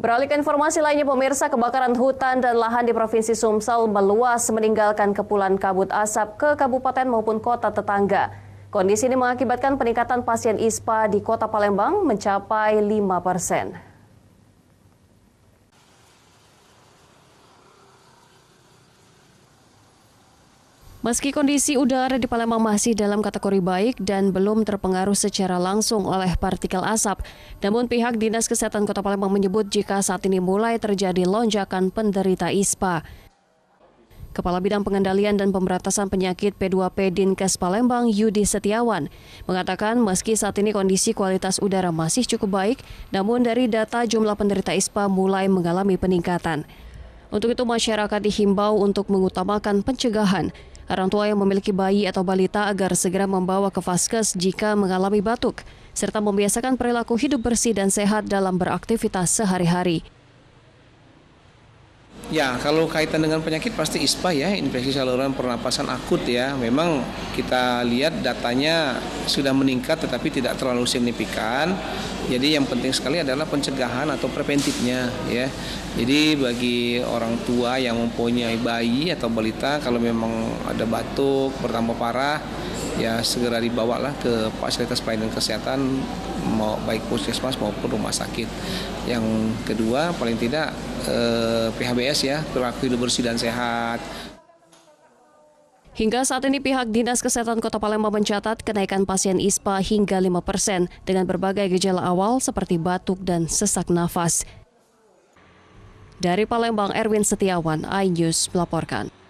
Beralih ke informasi lainnya pemirsa, kebakaran hutan dan lahan di Provinsi Sumsel meluas meninggalkan kepulan kabut asap ke kabupaten maupun kota tetangga. Kondisi ini mengakibatkan peningkatan pasien ISPA di kota Palembang mencapai 5 persen. Meski kondisi udara di Palembang masih dalam kategori baik dan belum terpengaruh secara langsung oleh partikel asap, namun pihak Dinas Kesehatan Kota Palembang menyebut jika saat ini mulai terjadi lonjakan penderita ISPA. Kepala Bidang Pengendalian dan Pemberantasan Penyakit P2P Dinkes Palembang Yudi Setiawan mengatakan meski saat ini kondisi kualitas udara masih cukup baik, namun dari data jumlah penderita ISPA mulai mengalami peningkatan. Untuk itu masyarakat dihimbau untuk mengutamakan pencegahan Orang tua yang memiliki bayi atau balita agar segera membawa ke vaskes jika mengalami batuk, serta membiasakan perilaku hidup bersih dan sehat dalam beraktivitas sehari-hari. Ya, kalau kaitan dengan penyakit pasti ISPA ya, infeksi saluran pernapasan akut ya. Memang kita lihat datanya sudah meningkat tetapi tidak terlalu signifikan. Jadi yang penting sekali adalah pencegahan atau preventifnya ya. Jadi bagi orang tua yang mempunyai bayi atau balita kalau memang ada batuk bertambah parah ya segera dibawalah ke fasilitas pelayanan kesehatan mau baik puskesmas maupun rumah sakit. Yang kedua paling tidak eh, PHBS ya perilaku hidup bersih dan sehat. Hingga saat ini pihak Dinas Kesehatan Kota Palembang mencatat kenaikan pasien ISPA hingga 5 persen dengan berbagai gejala awal seperti batuk dan sesak nafas. Dari Palembang, Erwin Setiawan, iNews melaporkan.